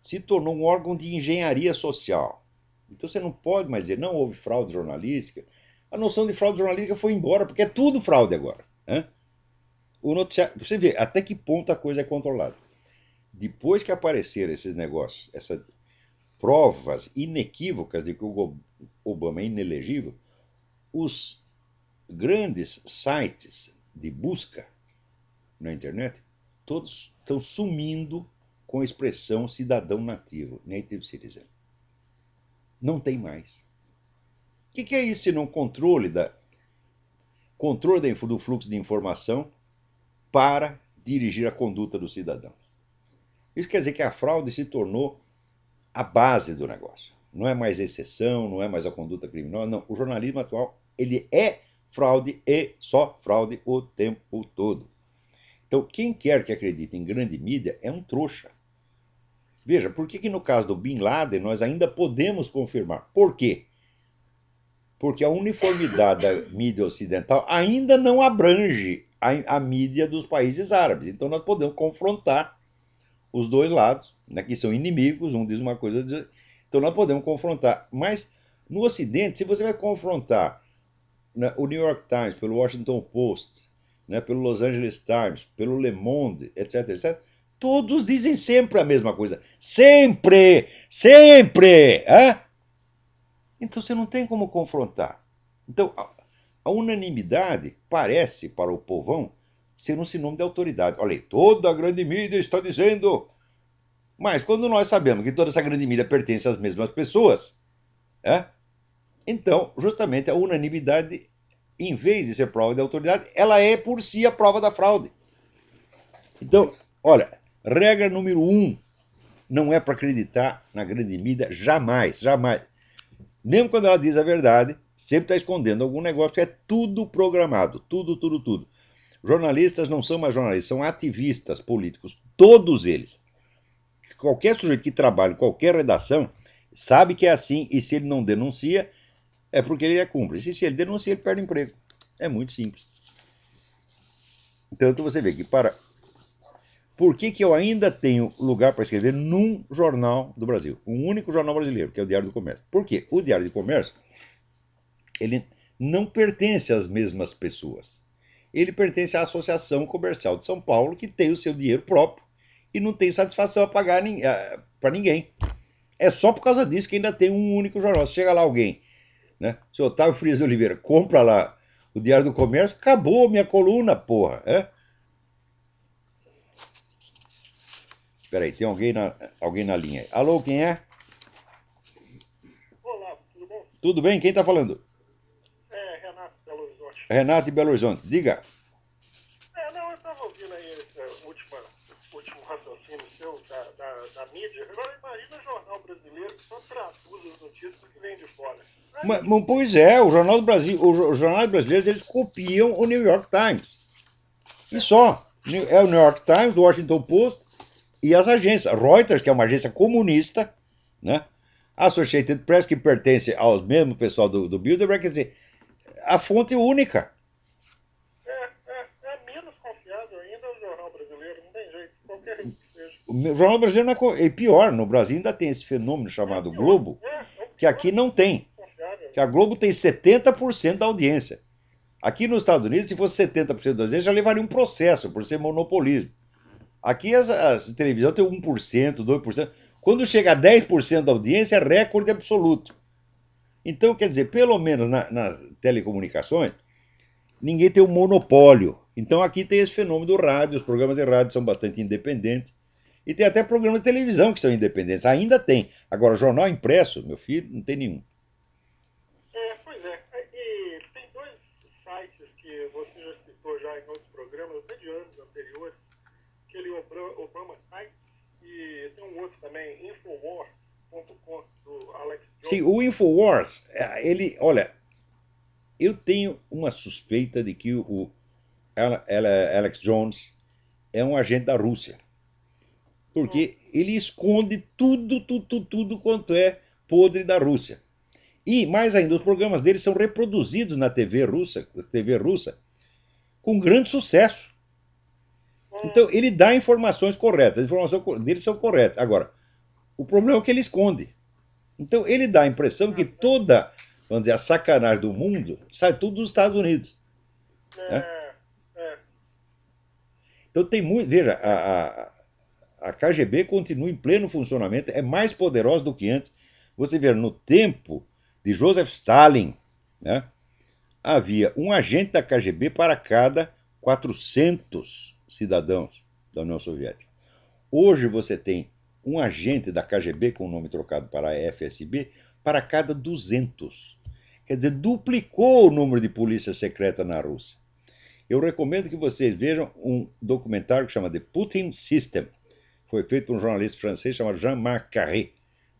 se tornou um órgão de engenharia social. Então, você não pode mais dizer, não houve fraude jornalística. A noção de fraude jornalística foi embora, porque é tudo fraude agora. Né? O noticiário, você vê até que ponto a coisa é controlada. Depois que apareceram esses negócios, essas provas inequívocas de que o Obama é inelegível, os grandes sites de busca na internet, todos estão sumindo com a expressão cidadão nativo, native citizen. Não tem mais. O que, que, é isso se não controle da controle do fluxo de informação para dirigir a conduta do cidadão? Isso quer dizer que a fraude se tornou a base do negócio. Não é mais exceção, não é mais a conduta criminosa, não. O jornalismo atual ele é fraude e só fraude o tempo todo. Então, quem quer que acredite em grande mídia é um trouxa. Veja, por que, que no caso do Bin Laden nós ainda podemos confirmar? Por quê? Porque a uniformidade da mídia ocidental ainda não abrange a, a mídia dos países árabes. Então nós podemos confrontar os dois lados, né, que são inimigos, um diz uma coisa, diz... então nós podemos confrontar. Mas no Ocidente, se você vai confrontar né, o New York Times, pelo Washington Post, né, pelo Los Angeles Times, pelo Le Monde, etc, etc, todos dizem sempre a mesma coisa. Sempre! Sempre! Então você não tem como confrontar. Então, a, a unanimidade parece para o povão ser um sinônimo de autoridade. Olha aí, toda a grande mídia está dizendo. Mas quando nós sabemos que toda essa grande mídia pertence às mesmas pessoas, é? Então, justamente a unanimidade, em vez de ser prova de autoridade, ela é por si a prova da fraude. Então, olha, regra número um, não é para acreditar na grande mídia jamais, jamais. Mesmo quando ela diz a verdade, sempre está escondendo algum negócio, é tudo programado, tudo, tudo, tudo. Jornalistas não são mais jornalistas, são ativistas políticos, todos eles. Qualquer sujeito que trabalhe em qualquer redação sabe que é assim e se ele não denuncia, é porque ele é cúmplice. Se ele denuncia, ele perde o emprego. É muito simples. Tanto você vê que para. Por que, que eu ainda tenho lugar para escrever num jornal do Brasil? Um único jornal brasileiro, que é o Diário do Comércio. Por quê? O Diário do Comércio, ele não pertence às mesmas pessoas. Ele pertence à Associação Comercial de São Paulo, que tem o seu dinheiro próprio e não tem satisfação a pagar para ninguém. É só por causa disso que ainda tem um único jornal. Se chega lá alguém né? Seu Otávio Frias Oliveira, compra lá o Diário do Comércio, acabou minha coluna, porra. É? Espera aí, tem alguém na, alguém na linha. Alô, quem é? Olá, tudo bem? Tudo bem? Quem está falando? É, Renato de Belo Horizonte. Renato de Belo Horizonte, diga. da, mídia. Agora imagina o jornal brasileiro que só traduz as notícias que vem de fora. Mas, mas, pois é, o Jornal do Brasil, os jornais brasileiros eles copiam o New York Times. E só. É o New York Times, o Washington Post e as agências. Reuters, que é uma agência comunista, né? Associated Press, que pertence aos mesmos pessoal do, do Bilderberg, quer dizer, a fonte única. O jornal brasileiro é pior, no Brasil ainda tem esse fenômeno chamado Globo, que aqui não tem. Que a Globo tem 70% da audiência. Aqui nos Estados Unidos, se fosse 70% da audiência, já levaria um processo por ser monopolismo. Aqui as, as televisões têm 1%, 2%. Quando chega a 10% da audiência, é recorde absoluto. Então, quer dizer, pelo menos na, nas telecomunicações, ninguém tem um monopólio. Então aqui tem esse fenômeno do rádio, os programas de rádio são bastante independentes. E tem até programas de televisão que são independentes. Ainda tem. Agora, jornal impresso, meu filho, não tem nenhum. É, pois é. é e tem dois sites que você já citou já em outros programas, até de anos anteriores, que aquele Obama Site e tem um outro também, Infowars.com, do Alex Jones. Sim, o Infowars, é, ele, olha, eu tenho uma suspeita de que o é Alex Jones é um agente da Rússia. Porque ele esconde tudo, tudo, tudo quanto é podre da Rússia. E, mais ainda, os programas dele são reproduzidos na TV russa, TV russa com grande sucesso. É. Então, ele dá informações corretas, as informações dele são corretas. Agora, o problema é que ele esconde. Então, ele dá a impressão que ah, é. toda, vamos dizer, a sacanagem do mundo sai tudo dos Estados Unidos. É, né? Então, tem muito. Veja, a, a a KGB continua em pleno funcionamento, é mais poderosa do que antes. Você vê, no tempo de Joseph Stalin, né, havia um agente da KGB para cada 400 cidadãos da União Soviética. Hoje você tem um agente da KGB com o nome trocado para a FSB para cada 200. Quer dizer, duplicou o número de polícia secreta na Rússia. Eu recomendo que vocês vejam um documentário que chama The Putin System, foi feito por um jornalista francês chamado Jean-Marc Carré.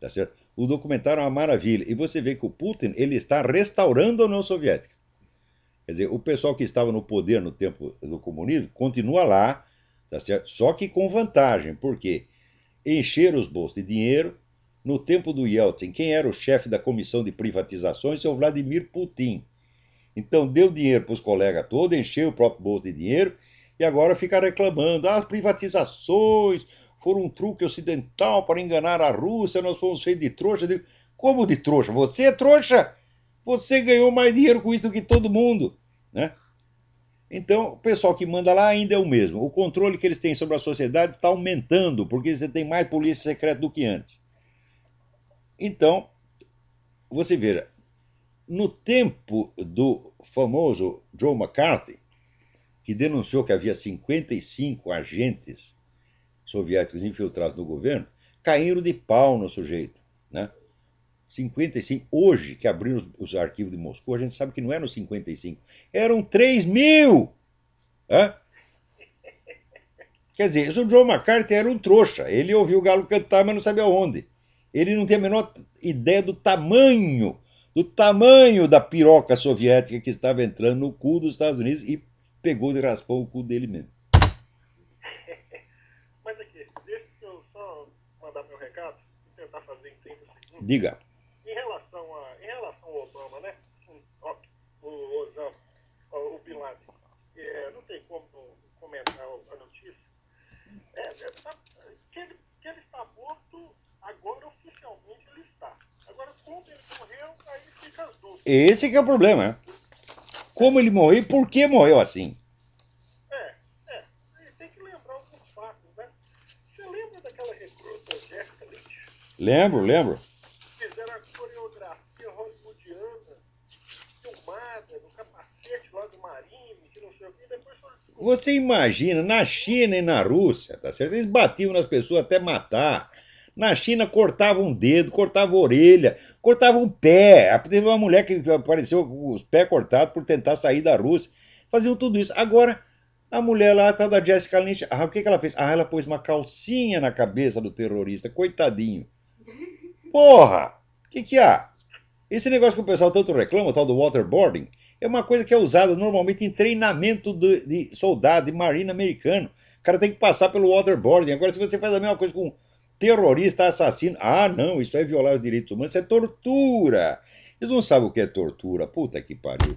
Tá certo? O documentário é uma maravilha. E você vê que o Putin ele está restaurando a União Soviética. Quer dizer, o pessoal que estava no poder no tempo do comunismo continua lá, tá certo? só que com vantagem. Por quê? Encheram os bolsos de dinheiro. No tempo do Yeltsin, quem era o chefe da comissão de privatizações é o Vladimir Putin. Então deu dinheiro para os colegas todos, encheu o próprio bolso de dinheiro e agora fica reclamando: ah, as privatizações, foram um truque ocidental para enganar a Rússia, nós fomos feitos de trouxa. Digo, como de trouxa? Você é trouxa? Você ganhou mais dinheiro com isso do que todo mundo, né? Então, o pessoal que manda lá ainda é o mesmo. O controle que eles têm sobre a sociedade está aumentando, porque você tem mais polícia secreta do que antes. Então, você veja, no tempo do famoso Joe McCarthy, que denunciou que havia 55 agentes soviéticos infiltrados no governo caíram de pau no sujeito. Né? 55, hoje que abriram os arquivos de Moscou, a gente sabe que não eram 55, eram 3 mil! Hã? Quer dizer, o John McCarthy era um trouxa, ele ouviu o galo cantar, mas não sabia onde. Ele não tem a menor ideia do tamanho, do tamanho da piroca soviética que estava entrando no cu dos Estados Unidos e pegou de raspão o cu dele mesmo. Diga. Em relação, a, em relação ao Obama, né? O, o, o, o Bin Laden, é, não tem como comentar a notícia. É, é, tá, que, ele, que ele está morto, agora oficialmente ele está. Agora, como ele morreu, aí fica as dúvidas. Esse que é o problema. Como ele morreu e por que morreu assim? É, é, né? Lembro, lembro. Você imagina, na China e na Rússia, tá certo? Eles batiam nas pessoas até matar. Na China cortavam um dedo, cortavam orelha, cortavam um pé. Teve uma mulher que apareceu com os pés cortados por tentar sair da Rússia. Faziam tudo isso. Agora, a mulher lá, a tal da Jessica Lynch, ah, o que, que ela fez? Ah, ela pôs uma calcinha na cabeça do terrorista, coitadinho. Porra! O que, que há? Esse negócio que o pessoal tanto reclama, o tal do waterboarding, é uma coisa que é usada normalmente em treinamento de, de soldado, de marina americano. O cara tem que passar pelo waterboarding. Agora, se você faz a mesma coisa com terrorista, assassino, ah, não, isso é violar os direitos humanos, isso é tortura. Eles não sabem o que é tortura. Puta que pariu.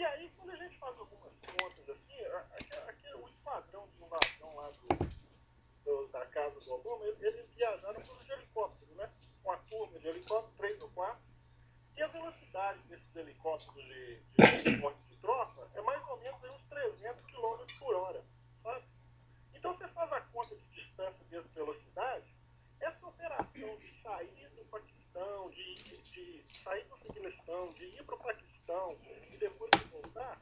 E aí, quando a gente faz algumas contas aqui, aqui, aqui o esquadrão de invasão lá do, do, da casa do Obama, eles viajaram por um helicóptero, né? Uma turma de helicóptero, três ou quatro. E a velocidade desses helicópteros de, transporte de tropa é mais ou menos uns 300 km por hora, sabe? Então você faz a conta de distância dessa velocidade, essa operação de sair do Paquistão, de, de sair do Afeganistão, de ir para o Paquistão, Faustão, e depois de voltar,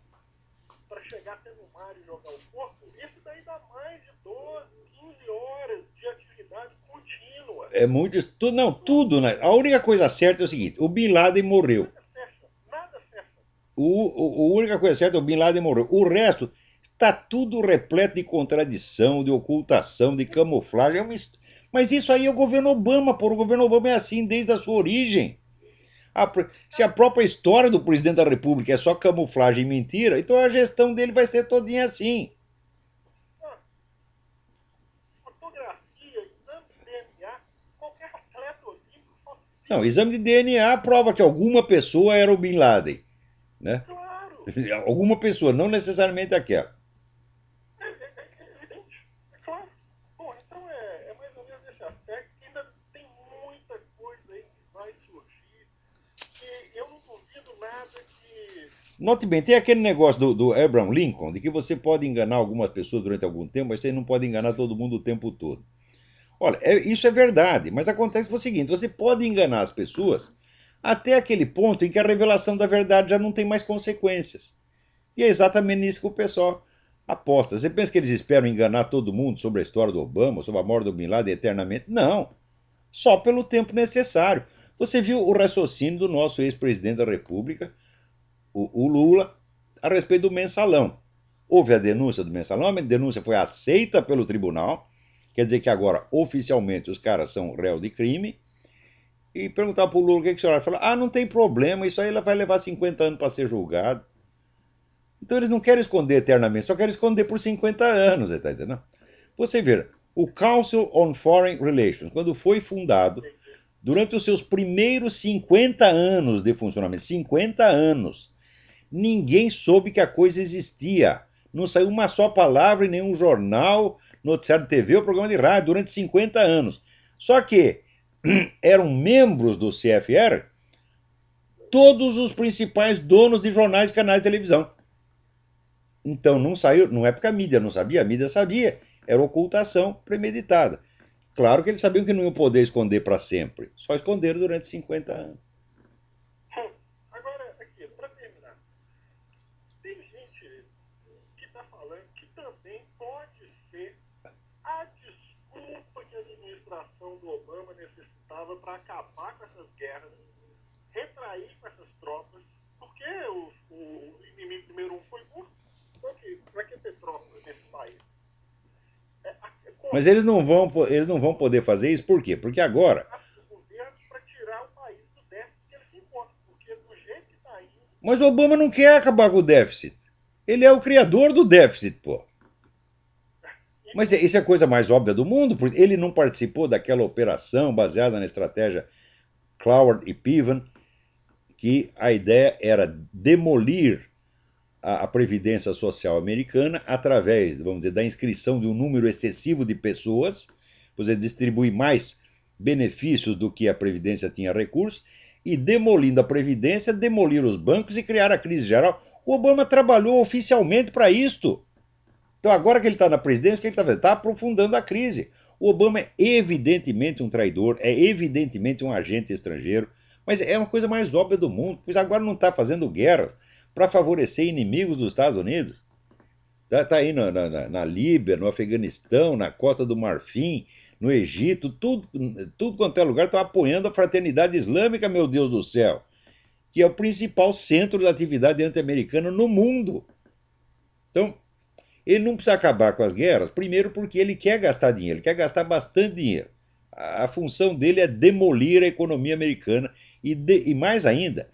para chegar até no mar e jogar o corpo, isso daí dá mais de 12, 15 horas de atividade contínua. É muito. Tu, não, tudo, né? A única coisa certa é o seguinte: o Bin Laden morreu. Nada certo, O, o, a única coisa certa é o Bin Laden morreu. O resto está tudo repleto de contradição, de ocultação, de camuflagem. É uma, mas isso aí é o governo Obama, pô. O governo Obama é assim desde a sua origem. A, ah, se a própria história do presidente da República é só camuflagem e mentira, então a gestão dele vai ser todinha assim. Não, exame de DNA prova que alguma pessoa era o Bin Laden, né? Claro. Alguma pessoa, não necessariamente aquela. Note bem, tem aquele negócio do, do Abraham Lincoln, de que você pode enganar algumas pessoas durante algum tempo, mas você não pode enganar todo mundo o tempo todo. Olha, é, isso é verdade, mas acontece o seguinte: você pode enganar as pessoas até aquele ponto em que a revelação da verdade já não tem mais consequências. E é exatamente nisso que o pessoal aposta. Você pensa que eles esperam enganar todo mundo sobre a história do Obama, sobre a morte do Bin Laden eternamente? Não. Só pelo tempo necessário. Você viu o raciocínio do nosso ex-presidente da República o, o Lula a respeito do mensalão. Houve a denúncia do mensalão, a denúncia foi aceita pelo tribunal, quer dizer que agora oficialmente os caras são réu de crime. E perguntar para o Lula o que, que o senhor fala: ah, não tem problema, isso aí vai levar 50 anos para ser julgado. Então eles não querem esconder eternamente, só querem esconder por 50 anos, você tá entendendo? Você vê, o Council on Foreign Relations, quando foi fundado, durante os seus primeiros 50 anos de funcionamento, 50 anos, Ninguém soube que a coisa existia. Não saiu uma só palavra em nenhum jornal, noticiário de TV ou programa de rádio durante 50 anos. Só que eram membros do CFR todos os principais donos de jornais, e canais de televisão. Então não saiu, não é porque a mídia não sabia, a mídia sabia, era ocultação premeditada. Claro que eles sabiam que não iam poder esconder para sempre, só esconderam durante 50 anos. palavra para acabar com essas guerras, retrair com essas tropas, porque o, o inimigo número um foi curto. Então, assim, para que ter tropas nesse país? É, é Mas eles não, vão, eles não vão poder fazer isso, por quê? Porque agora. Tá Mas o Obama não quer acabar com o déficit. Ele é o criador do déficit, pô. Mas é, isso é a coisa mais óbvia do mundo, porque ele não participou daquela operação baseada na estratégia Cloward e Piven, que a ideia era demolir a, a, previdência social americana através, vamos dizer, da inscrição de um número excessivo de pessoas, você distribuir mais benefícios do que a previdência tinha recursos, e demolindo a previdência, demolir os bancos e criar a crise geral. O Obama trabalhou oficialmente para isto. Então, agora que ele está na presidência, o que ele está fazendo? Está aprofundando a crise. O Obama é evidentemente um traidor, é evidentemente um agente estrangeiro, mas é uma coisa mais óbvia do mundo, pois agora não está fazendo guerras para favorecer inimigos dos Estados Unidos. Está tá aí na, na, na, Líbia, no Afeganistão, na Costa do Marfim, no Egito, tudo, tudo quanto é lugar está apoiando a fraternidade islâmica, meu Deus do céu, que é o principal centro da atividade anti-americana no mundo. Então, ele não precisa acabar com as guerras, primeiro porque ele quer gastar dinheiro, ele quer gastar bastante dinheiro. A, a função dele é demolir a economia americana e, de, e mais ainda,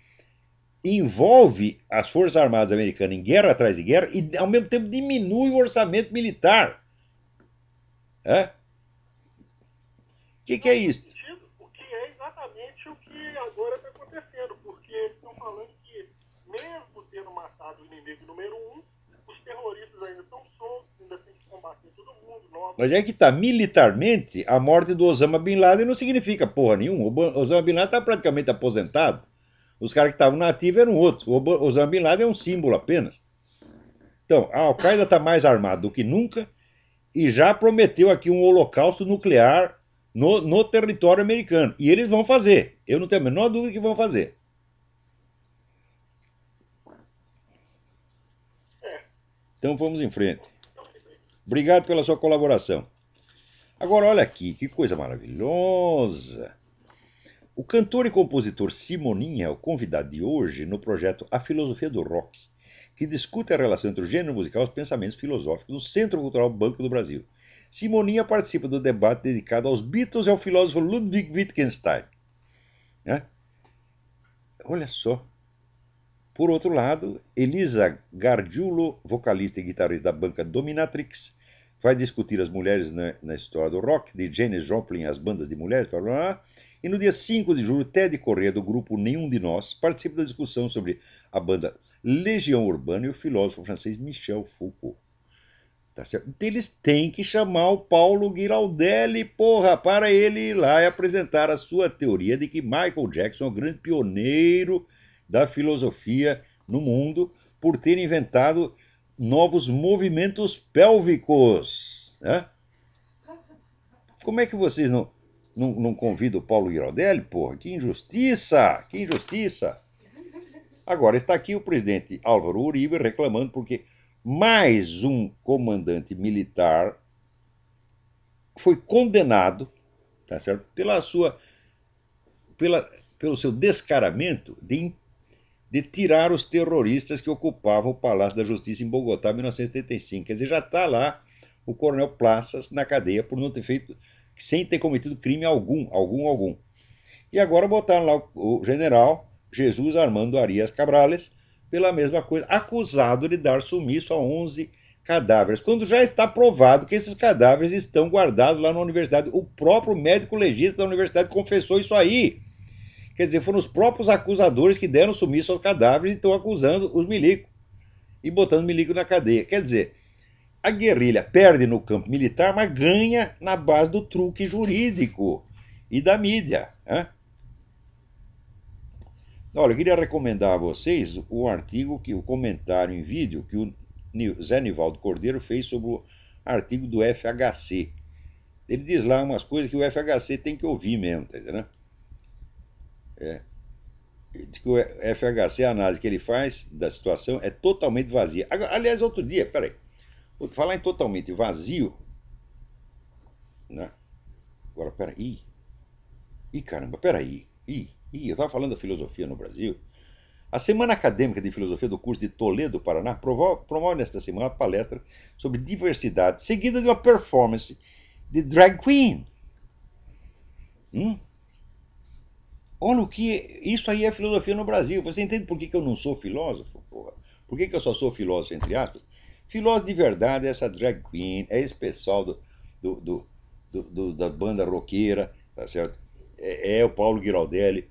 envolve as Forças Armadas Americanas em guerra atrás de guerra e ao mesmo tempo diminui o orçamento militar. É? O que, que é isso? é exatamente o que agora está acontecendo, porque eles estão falando que, mesmo tendo matado o inimigo número um, terroristas ainda estão soltos, ainda tem que combater todo mundo. Mas é que tá, militarmente, a morte do Osama Bin Laden não significa porra nenhuma. O Osama Bin Laden está praticamente aposentado. Os caras que estavam na ativa eram outros. O Osama Bin Laden é um símbolo apenas. Então, a Al-Qaeda está mais armada do que nunca e já prometeu aqui um holocausto nuclear no, no território americano. E eles vão fazer. Eu não tenho a menor dúvida que vão fazer. Então vamos em frente. Obrigado pela sua colaboração. Agora olha aqui, que coisa maravilhosa! O cantor e compositor Simoninha é o convidado de hoje no projeto A Filosofia do Rock, que discute a relação entre o gênero musical e os pensamentos filosóficos no Centro Cultural Banco do Brasil. Simoninha participa do debate dedicado aos Beatles e ao filósofo Ludwig Wittgenstein. Né? Olha só, por outro lado, Elisa Gardiulo, vocalista e guitarrista da banca Dominatrix, vai discutir as mulheres na, na história do rock, de Janis Joplin, as bandas de mulheres, blá, blá, blá. E no dia 5 de julho, Ted Corrêa, do grupo Nenhum de Nós, participa da discussão sobre a banda Legião Urbana e o filósofo francês Michel Foucault. Tá certo? Então, eles têm que chamar o Paulo Giraldelli, porra, para ele ir lá e apresentar a sua teoria de que Michael Jackson é o grande pioneiro da filosofia no mundo por ter inventado novos movimentos pélvicos. Né? Como é que vocês não, não, não convidam o Paulo Irodelli? Porra, que injustiça! Que injustiça! Agora está aqui o presidente Álvaro Uribe reclamando porque mais um comandante militar foi condenado tá certo? pela sua pela, pelo seu descaramento de de tirar os terroristas que ocupavam o Palácio da Justiça em Bogotá em 1975. Quer dizer, já está lá o coronel Plaças na cadeia por não ter feito, sem ter cometido crime algum, algum, algum. E agora botaram lá o general Jesus Armando Arias Cabrales pela mesma coisa, acusado de dar sumiço a 11 cadáveres, quando já está provado que esses cadáveres estão guardados lá na universidade. O próprio médico legista da universidade confessou isso aí. Quer dizer, foram os próprios acusadores que deram sumiço aos cadáveres e estão acusando os milico e botando milico na cadeia. Quer dizer, a guerrilha perde no campo militar, mas ganha na base do truque jurídico e da mídia. Né? Olha, eu queria recomendar a vocês o artigo, que o comentário em vídeo que o Zé Nivaldo Cordeiro fez sobre o artigo do FHC. Ele diz lá umas coisas que o FHC tem que ouvir mesmo, tá entendendo? É. O tipo, é, é FHC, a análise que ele faz da situação é totalmente vazia. Aliás, outro dia, peraí, vou falar em totalmente vazio, né? Agora, peraí, ih, ih caramba, peraí, ih, ih, eu estava falando da filosofia no Brasil. A Semana Acadêmica de Filosofia do curso de Toledo, Paraná, promove nesta semana uma palestra sobre diversidade, seguida de uma performance de drag queen. Hum? Olha o que. Isso aí é filosofia no Brasil. Você entende por que, que eu não sou filósofo? Porra? Por que, que eu só sou filósofo, entre aspas? Filósofo de verdade é essa drag queen, é esse pessoal do, do, do, do, do da banda roqueira, tá certo? É, é o Paulo Giraldelli.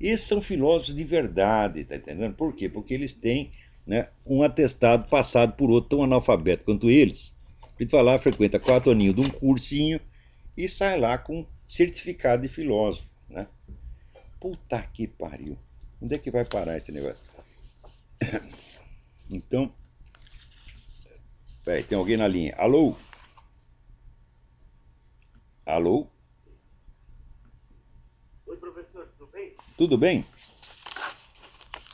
Esses são filósofos de verdade, tá entendendo? Por quê? Porque eles têm né, um atestado passado por outro tão analfabeto quanto eles. Ele vai lá, frequenta quatro aninhos de um cursinho e sai lá com certificado de filósofo puta que pariu. Onde é que vai parar esse negócio? Então. Peraí, tem alguém na linha. Alô? Alô? Oi, professor, tudo bem? Tudo bem?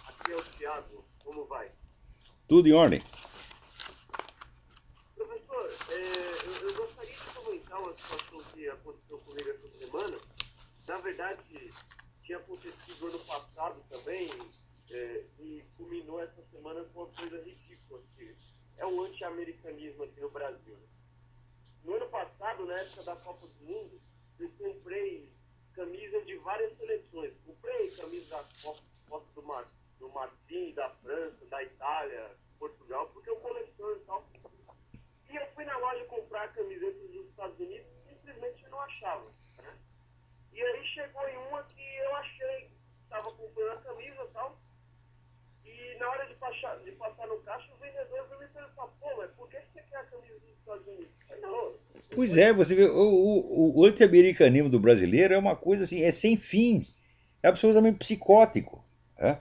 Aqui é o Thiago, como vai? Tudo em ordem. Professor, é, eu, eu gostaria de comentar uma situação que aconteceu comigo essa semana. Na verdade, tinha acontecido ano passado também, é, e culminou essa semana com uma coisa ridícula, que é o anti-americanismo aqui no Brasil. Né? No ano passado, na época da Copa do Mundo, eu comprei camisa de várias seleções. Comprei camisa da Copa, Copa do, Mar, do Martim, da França, da Itália, Portugal, porque eu coleciono pois é, você vê, o, o, o anti-americanismo do brasileiro é uma coisa assim, é sem fim, é absolutamente psicótico. Né?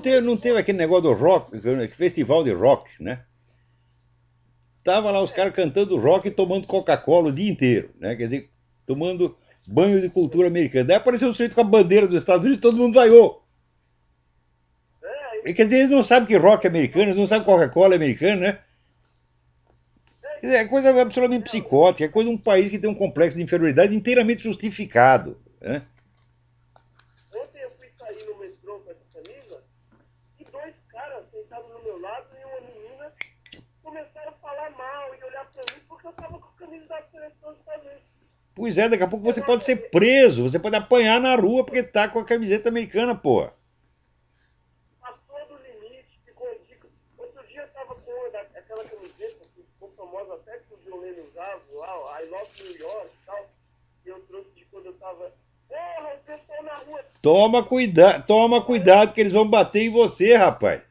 teve, não teve aquele negócio do rock, festival de rock, né? Tava lá os caras cantando rock e tomando Coca-Cola o dia inteiro, né? Quer dizer, tomando banho de cultura americana. Daí apareceu um sujeito com a bandeira dos Estados Unidos e todo mundo vaiou. É, quer dizer, eles não sabem que rock é americano, eles não sabem Coca-Cola é americano, né? Dizer, é coisa absolutamente psicótica, é coisa de um país que tem um complexo de inferioridade inteiramente justificado. Né? eu estava com candidatura contra Pois é, daqui a pouco você pode ser preso, você pode apanhar na rua porque tá com a camiseta americana, pô. Passou do limite, ficou ridículo. Outro dia eu tava com aquela camiseta que ficou famosa até que o Jolene usava lá, I Love New York e tal. E eu trouxe de quando eu tava. Porra, o pessoal na rua. Toma cuidado, toma cuidado que eles vão bater em você, rapaz.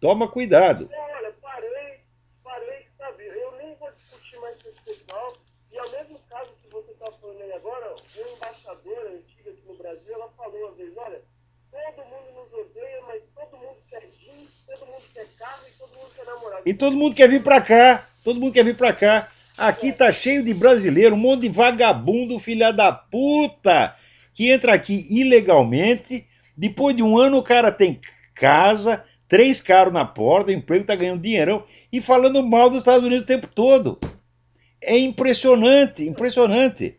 Toma cuidado. É. E todo mundo quer vir pra cá. Todo mundo quer vir pra cá. Aqui tá cheio de brasileiro, um monte de vagabundo, filha da puta, que entra aqui ilegalmente. Depois de um ano o cara tem casa, três caras na porta, emprego, tá ganhando dinheirão e falando mal dos Estados Unidos o tempo todo. É impressionante, impressionante.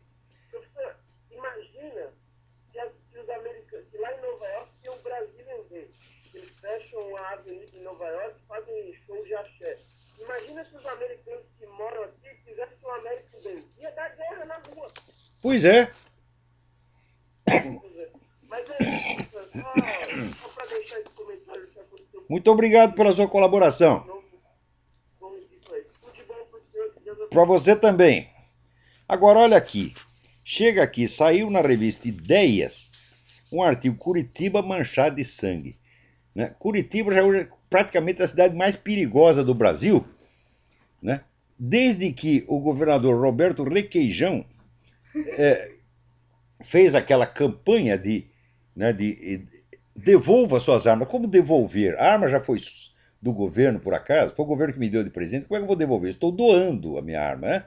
mora aqui, fizesse uma América bem, ia dar guerra na rua. Pois é. Mas é isso, só, deixar Muito obrigado pela sua colaboração. Para você também. Agora, olha aqui. Chega aqui, saiu na revista Ideias um artigo Curitiba manchado de sangue. Né? Curitiba já é praticamente a cidade mais perigosa do Brasil. Né? desde que o governador Roberto Requeijão é, fez aquela campanha de, né, de devolva suas armas. Como devolver? A arma já foi do governo, por acaso? Foi o governo que me deu de presente. Como é que eu vou devolver? Estou doando a minha arma, né?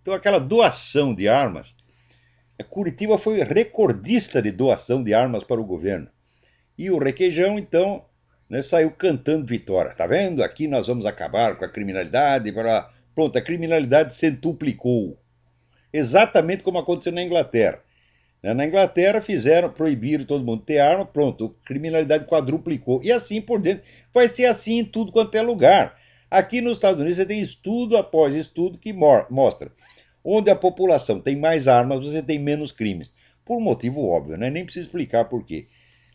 Então, aquela doação de armas. É, Curitiba foi recordista de doação de armas para o governo. E o Requeijão, então, né, saiu cantando vitória. Tá vendo? Aqui nós vamos acabar com a criminalidade. Para... Pronto, a criminalidade centuplicou. Exatamente como aconteceu na Inglaterra. Né, na Inglaterra fizeram, proibiram todo mundo ter arma, pronto, a criminalidade quadruplicou. E assim por dentro. Vai ser assim em tudo quanto é lugar. Aqui nos Estados Unidos você tem estudo após estudo que mostra. Onde a população tem mais armas, você tem menos crimes. Por um motivo óbvio, né? Nem preciso explicar por quê.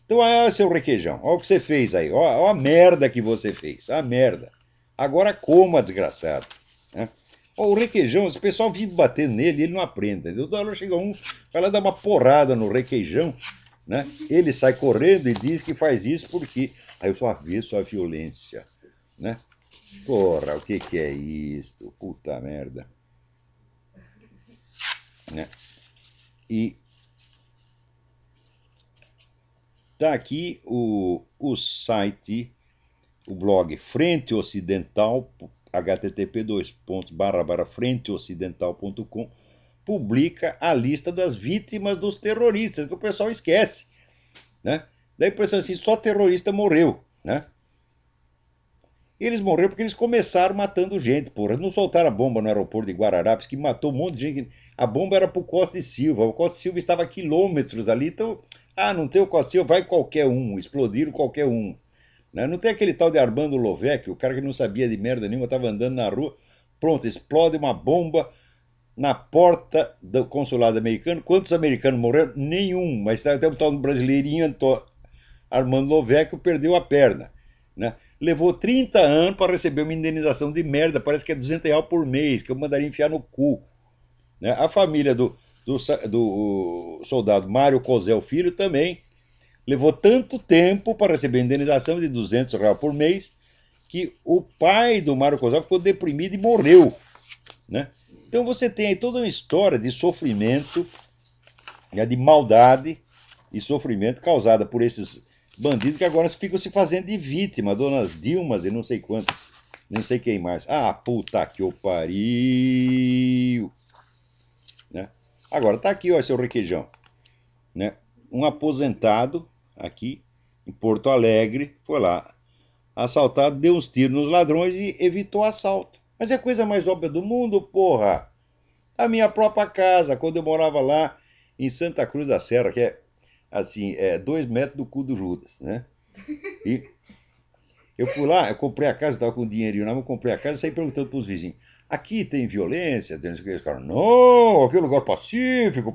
Então, ah, seu requeijão, olha o que você fez aí. Olha, olha a merda que você fez. A merda. Agora coma, desgraçado. Ó, o requeijão, o pessoal vive batendo nele ele não aprende. Entendeu? Da hora chega um, vai lá dar uma porrada no requeijão, né? Ele sai correndo e diz que faz isso porque aí eu só avesso a violência, né? Porra, o que que é isto? Puta merda. Né? E tá aqui o, o site, o blog frenteocidental.com http frenteocidental.com publica a lista das vítimas dos terroristas, que o pessoal esquece, né? Daí pensa assim, só terrorista morreu, né? Eles morreram porque eles começaram matando gente, porra. Não soltaram a bomba no aeroporto de Guararapes, que matou um monte de gente. A bomba era pro Costa e Silva. O Costa e Silva estava a quilômetros ali, então... Ah, não tem o Costa e Silva, vai qualquer um. Explodiram qualquer um. Né? Não tem aquele tal de Armando Lovec, o cara que não sabia de merda nenhuma, estava andando na rua, pronto, explode uma bomba na porta do consulado americano. Quantos americanos morreram? Nenhum, mas até tá, o tal brasileirinho Antônio, Armando Lovec perdeu a perna. Né? Levou 30 anos para receber uma indenização de merda, parece que é 200 reais por mês, que eu mandaria enfiar no cu. Né? A família do, do, do soldado Mário Cosel Filho também levou tanto tempo para receber a indenização de 200 reais por mês que o pai do Mário Kozlov ficou deprimido e morreu. Né? Então você tem aí toda uma história de sofrimento, né, de maldade e sofrimento causada por esses bandidos que agora ficam se fazendo de vítima, donas Dilmas e não sei quantos, não sei quem mais. Ah, puta que o pariu! Né? Agora, tá aqui, ó, seu é requeijão. Né? Um aposentado aqui em Porto Alegre, foi lá assaltado, deu uns tiros nos ladrões e evitou assalto. Mas é a coisa mais óbvia do mundo, porra! A minha própria casa, quando eu morava lá em Santa Cruz da Serra, que é assim, é dois metros do cu do Judas, né? E eu fui lá, eu comprei a casa, estava com dinheirinho na mão, comprei a casa e saí perguntando para os vizinhos: aqui tem violência? Eles falaram: não, aqui é um lugar pacífico.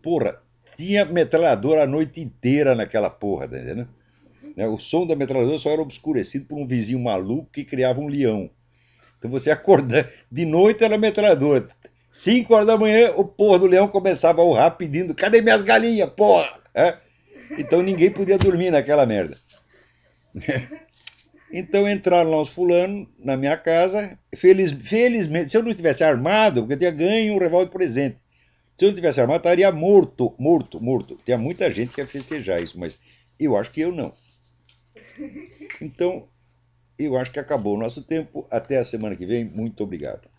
Porra, tinha metralhadora a noite inteira naquela porra, tá Né? O som da metralhadora só era obscurecido por um vizinho maluco que criava um leão. Então você acordava, de noite era metralhadora. Cinco horas da manhã, o porra do leão começava a urrar pedindo: cadê minhas galinhas, porra? É? Então ninguém podia dormir naquela merda. Então entraram lá os fulanos na minha casa. Feliz, felizmente, se eu não estivesse armado, porque eu tinha ganho um revólver presente. Se eu não tivesse armado, estaria morto, morto, morto. Tem muita gente que ia festejar isso, mas eu acho que eu não. Então, eu acho que acabou o nosso tempo. Até a semana que vem. Muito obrigado.